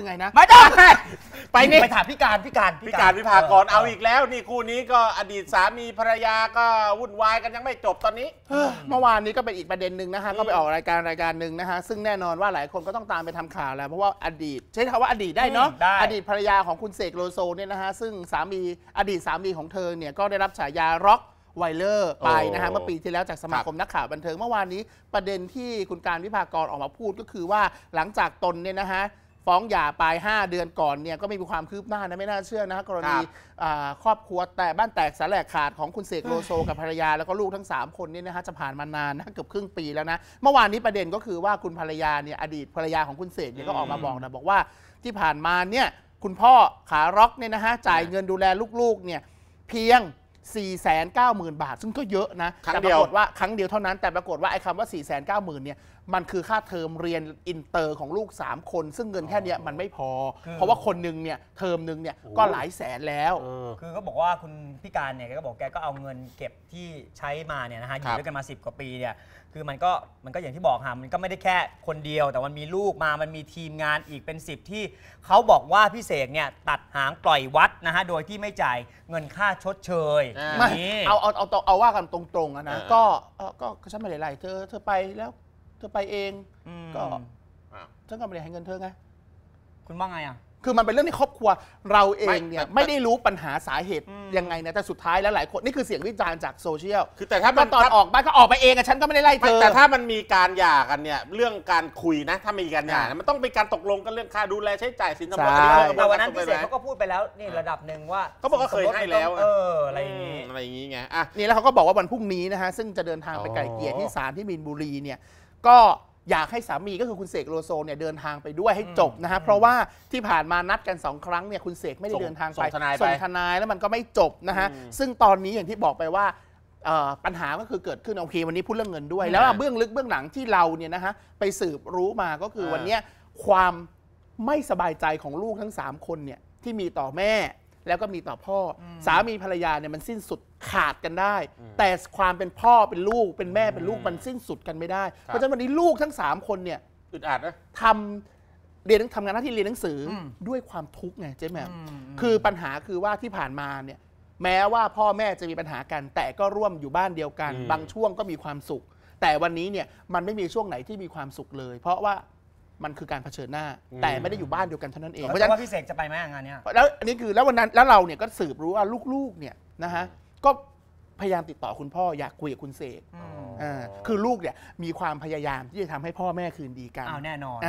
ือไงนะไม่ต้องไปนี่ไปถามพี่การพี่การพี่การวิภากรเอาอีกแล้ว นี่คู่นี้ก็อดีตสามีภรรยาก็วุ่นวายกันยังไม่จบตอนนี้ เมื่อวานนี้ก็เป็นอีกประเด็นหนึ่งนะฮะก็ไปออกรายการรายการหนึ่งนะฮะซึ่งแน่นอนว่าหลายคนก็ต้องตามไปทำข่าวแล้วเพราะว่าอดีตใช้คำว่าอดีตได้เนาะอดีตภรรยาของคุณเสกโลโซเนี่ยนะฮะซึ่งสามีอดีตสามีของเธอเนี่ยก็ได้รับฉายาร็อกไวเลอร์ไปนะฮะเมื่อปีที่แล้วจากสมาคมนักข่าวบันเทิงเมื่อวานนี้ประเด็นที่คุณการวิภากรออกมาพูดก็คือว่าหลังจากตนเนี่ยนะฮะฟ้องหย่าไป 5 เดือนก่อนเนี่ยก็ไม่มีความ คืบหน้านะไม่น่าเชื่อนะฮะกรณีครอบครัวแต่บ้านแตกสาแหลกขาดของคุณเสกโลโซกับภรรยาแล้วก็ลูกทั้ง 3 คนเนี่ยนะฮะจะผ่านมานานนะเกือบครึ่งปีแล้วนะเมื่อวานนี้ประเด็นก็คือว่าคุณภรรยาเนี่ยอดีตภรรยาของคุณเสกเนี่ยก็ออกมาบอกนะบอกว่าที่ผ่านมาเนี่ยคุณพ่อขาร็อกเนี่ยนะฮะจ่ายเงินดูแลลูกๆเนี่ยเพียง 490,000บาทซึ่งก็เยอะนะแต่ปรากฏว่าครั้งเดียวเท่านั้นแต่ปรากฏว่าไอ้คำว่า 490,000เนี่ยมันคือค่าเทอมเรียนอินเตอร์ของลูก 3 คนซึ่งเงินแค่เนี้ยมันไม่พอ เพราะว่าคนหนึ่งเนี่ยเทอมหนึ่งเนี่ยก็หลายแสนแล้ว คือก็บอกว่าคุณพี่การเนี่ยแกก็บอกแกก็เอาเงินเก็บที่ใช้มาเนี่ยนะฮะอยู่ด้วยกันมา 10 กว่าปีเนี่ย คือมันก็มันก็อย่างที่บอกฮะมันก็ไม่ได้แค่คนเดียว แต่มันมีลูกมามันมีทีมงานอีกเป็น 10 ที่เขาบอกว่าพี่เสกเนี่ยตัดหางปล่อยวัดนะฮะโดยที่ไม่จ่ายเงินค่าชดเชยอย่างนี้เอาเอาเอาเอาว่ากันตรงๆนะก็ก็ฉันไม่ได้ไรเธอเธอไปแล้วเธอไปเองก็ฉันก็ไม่ได้ให้เงินเธอไงคุณว่าไงอ่ะคือมันเป็นเรื่องในครอบครัวเราเองเนี่ยไม่ได้รู้ปัญหาสาเหตุยังไงนะแต่สุดท้ายแล้วหลายคนนี่คือเสียงวิจารณ์จากโซเชียลคือแต่ถ้ามันตอนออกบ้านก็ออกไปเองอะฉันก็ไม่ได้ไล่เธอ แต่ถ้ามันมีการหย่ากันเนี่ยเรื่องการคุยนะ ถ้ามีการหย่า่มันต้องเป็นการตกลงกันเรื่องค่าดูแลใช้จ่ายสินสมรสนี้แต่วันนั้นพิเศษเขาก็พูดไปแล้วนี่ระดับหนึ่งว่าเขาบอกว่าเคยให้แล้วเอออะไรอย่างงี้อะไรอย่างนี้ไงอ่ะนี่แล้วเขาก็บอกว่าวันพรุ่งนี้นะฮะซึ่งจะเดินทางไปไก่เกลียร์ที่ศาลที่มีนบุรีเนี่ยก็อยากให้สามีก็คือคุณเสกโลโซเนี่ยเดินทางไปด้วยให้จบนะฮะเพราะว่าที่ผ่านมานัดกัน2ครั้งเนี่ยคุณเสกไม่ได้เดินทางไปส่งทนายไปส่งทนายแล้วมันก็ไม่จบ นะฮะ ซึ่งตอนนี้อย่างที่บอกไปว่าปัญหาก็คือเกิดขึ้นโอเค วันนี้พูดเรื่องเงินด้วย แล้วเบื้องลึกเบื้องหลังที่เราเนี่ยนะฮะไปสืบรู้มาก็คือวันนี้ความไม่สบายใจของลูกทั้ง3คนเนี่ยที่มีต่อแม่แล้วก็มีต่อพ่อสามีภรรยาเนี่ยมันสิ้นสุดขาดกันได้ แต่ความเป็นพ่อเป็นลูกเป็นแม่เป็นลูกมันสิ้นสุดกันไม่ได้เพราะฉะนั้นวันนี้ลูกทั้งสามคนเนี่ยอึดอัดนะทำเรียนทำงานหน้าที่เรียนหนังสือด้วยความทุกข์ไงเจ๊แม่คือปัญหาคือว่าที่ผ่านมาเนี่ยแม้ว่าพ่อแม่จะมีปัญหากัน แต่ก็ร่วมอยู่บ้านเดียวกัน บางช่วงก็มีความสุข แต่วันนี้เนี่ยมันไม่มีช่วงไหนที่มีความสุขเลย เพราะว่ามันคือการเผชิญหน้า แต่ไม่ได้อยู่บ้านเดียวกันเท่านั้นเองเพราะฉะนั้นพี่เสกจะไปไหมงานนี้แล้วอันนี้คือแล้ววันนั้นแล้วเราเนี่ยก็สืบรู้ว่าลูกๆเนี่ยนะฮะก็พยายามติดต่อคุณพ่ออยากคุยกับคุณเสกคือลูกเนี่ยมีความพยายามที่จะทำให้พ่อแม่คืนดีกันอ้าวแน่นอนอ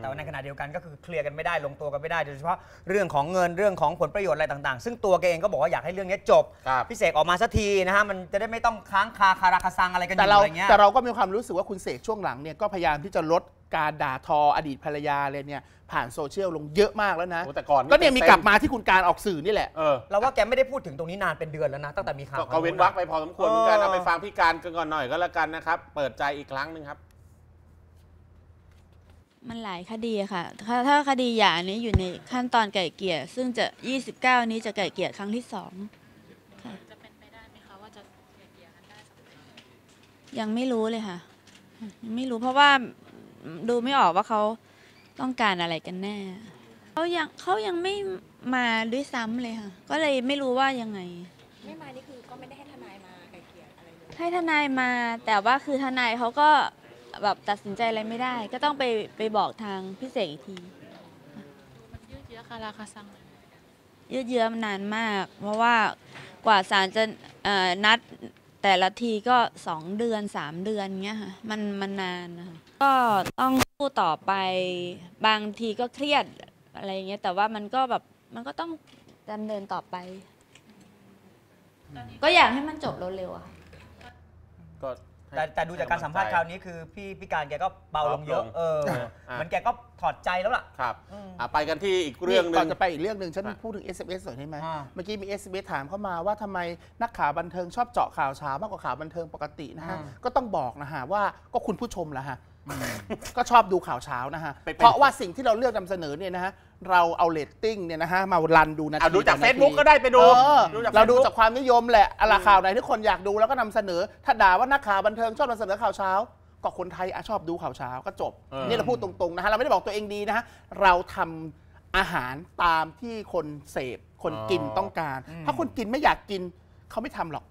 แต่ว่าในขณะเดียวกันก็คือเคลียร์กันไม่ได้ลงตัวกันไม่ได้โดยเฉพาะเรื่องของเงินเรื่องของผลประโยชน์อะไรต่างๆ ซึ่งตัวแกเองก็บอกว่าอยากให้เรื่องนี้จบพี่เสกออกมาสักทีนะฮะมันจะได้ไม่ต้องค้างคาคาราคาซังอะไรกันอยู่องเงี้ยแต่เราก็มีความรู้สึกว่าคุณเสกช่วงหลังเนี่ยก็พยายามที่จะลดการด่าทออดีตภรรยาเลยเนี่ยผ่านโซเชียลลงเยอะมากแล้วนะแต่ก่อนก็เนี่ยมีกลับมาที่คุณการออกสื่อนี่แหละเราว่าแกไม่ได้พูดถึงตรงนี้นานเป็นเดือนแล้วนะ ตั้งแต่มีข่าวก็เว้นวักไปพอสมควรเหมือนกัน เอาไปฟังพี่การกันก่อนหน่อยก็แล้วกันนะครับ เปิดใจอีกครั้งหนึ่งครับ มันหลายคดีค่ะ ถ้าถ้าคดีหย่านี้อยู่ในขั้นตอนไก่เกีี่ยซึ่งจะ 29 นี้จะไก่เกีี่ยครั้งที่สองจะเป็นไปได้ไหมคะว่าจะเกยกันได้ยังไม่รู้เลยค่ะยังไม่รู้เพราะว่าดูไม่ออกว่าเขาต้องการอะไรกันแน่ เขายังเขายังไม่มาด้วยซ้ำเลยค่ะก็เลยไม่รู้ว่ายังไงไม่มานี่คือก็ไม่ได้ให้ทนายมาไกลเกลี่ยอะไรเลยให้ทนายมาแต่ว่าคือทนายเขาก็แบบตัดสินใจอะไรไม่ได้ ก็ต้องไปไปบอกทางพิเศษอีกทีมันยืดเยื้อคาราคาซังยืดเยื้อมนานมากเพราะว่ากว่าศาลจะนัดแต่ละทีก็สองเดือนสามเดือนเงี้ยค่ะมันมันนานะก็ต้องสู้ต่อไปบางทีก็เครียดอะไรเงี้ยแต่ว่ามันก็แบบมันก็ต้องดำเนินต่อไป ก็อยากให้มันจบเร็วๆอะก็แต่แต่ดูจากการสัมภาษณ์คราวนี้คือ พี่พี่การแกก็เบาลงเยอะเออ มันแกก็ถอดใจแล้วล่ะ ครับไปกันที่อีกเรื่องนึงก่อนจะไปอีกเรื่องหนึ่งฉันพูดถึง s อสหน่อยได้ไหมเมื่อกี้มี s อสถามเข้ามาว่าทำไมนักข่าวบันเทิงชอบเจาะข่าวเช้ามากกว่าข่าวบันเทิงปกตินะฮะ ก็ต้องบอกนะฮะว่าก็คุณผู้ชมละฮะก็ชอบดูข่าวเช้านะฮะเพราะว่าสิ่งที่เราเลือกนำเสนอเนี่ยนะฮะเราเอาเลตติ้งเนี่ยนะฮะมารันดูนะเาดูจากเฟซบุ๊กก็ได้ไปดูเราดูจากความนิยมแหละอะไรข่าวไหนที่คนอยากดูแล้วก็นำเสนอ ถ้าด่าว่านักข่าวบันเทิงชอบนำเสนอข่าวเช้าก็คนไทยอชอบดูข่าวเช้า ก็จบนี่เราพูดตรงๆนะฮะเราไม่ได้บอกตัวเองดีนะฮะเราทำอาหารตามที่คนเสพคนกินต้องการ ถ้าคนกินไม่อยากกินเขาไม่ทำหรอก